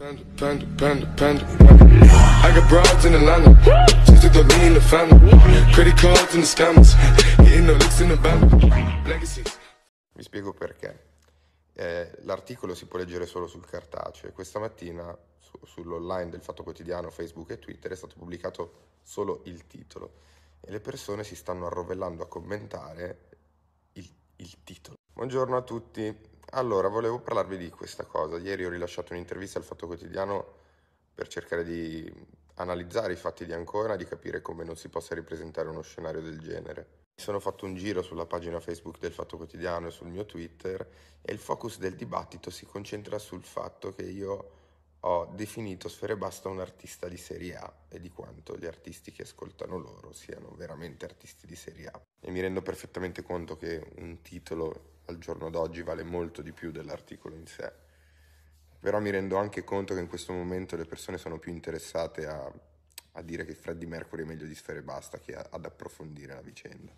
Panda, panda, panda, panda, I got broads in Atlanta. Just took the lean in the family. Credit cards in the scammers. Hitting the licks in the band. Legacies. Vi spiego perché. Eh, l'articolo si può leggere solo sul cartaceo. Questa mattina su, sull'online del Fatto Quotidiano, Facebook e Twitter è stato pubblicato solo il titolo. E le persone si stanno arrovellando a commentare il, il titolo. Buongiorno a tutti. Allora, volevo parlarvi di questa cosa. Ieri ho rilasciato un'intervista al Fatto Quotidiano per cercare di analizzare i fatti di Ancona di capire come non si possa ripresentare uno scenario del genere. Mi sono fatto un giro sulla pagina Facebook del Fatto Quotidiano e sul mio Twitter e il focus del dibattito si concentra sul fatto che io ho definito Sfere Basta un artista di serie A e di quanto gli artisti che ascoltano loro siano veramente artisti di serie A. E mi rendo perfettamente conto che un titolo al giorno d'oggi vale molto di più dell'articolo in sé. Però mi rendo anche conto che in questo momento le persone sono più interessate a, a dire che Freddie Mercury è meglio di Sfere Basta che a, ad approfondire la vicenda.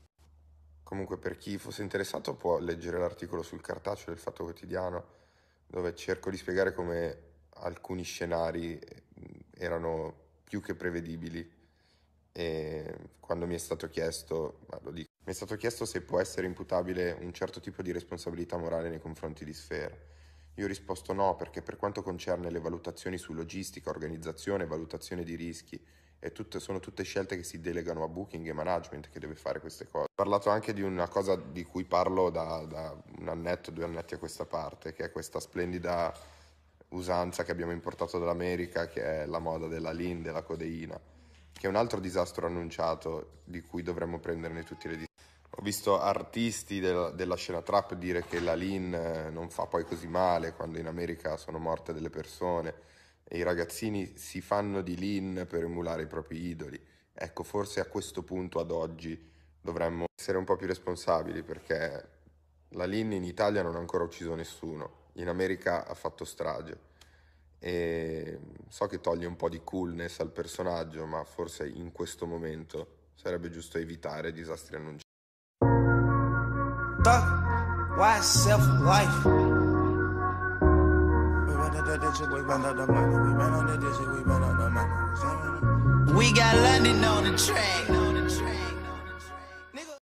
Comunque per chi fosse interessato può leggere l'articolo sul cartaceo del Fatto Quotidiano dove cerco di spiegare come alcuni scenari eh, erano più che prevedibili e quando mi è stato chiesto, ma lo dico, mi è stato chiesto se può essere imputabile un certo tipo di responsabilità morale nei confronti di Sfera. Io ho risposto no, perché per quanto concerne le valutazioni su logistica, organizzazione, valutazione di rischi, tutte, sono tutte scelte che si delegano a booking e management che deve fare queste cose. Ho parlato anche di una cosa di cui parlo da, da un annetto, due annetti a questa parte, che è questa splendida usanza che abbiamo importato dall'America, che è la moda della lean, della codeina, che è un altro disastro annunciato di cui dovremmo prenderne tutti le distanze. Ho visto artisti del, della scena trap dire che la lean eh, non fa poi così male quando in America sono morte delle persone e i ragazzini si fanno di lean per emulare i propri idoli. Ecco, forse a questo punto ad oggi dovremmo essere un po' più responsabili perché la lean in Italia non ha ancora ucciso nessuno, in America ha fatto strage. E so che toglie un po' di coolness al personaggio, ma forse in questo momento sarebbe giusto evitare disastri annunciati. But why self life? We ran out the digit, we ran out the money. We ran out the digit, we ran out the money. We got London on the track.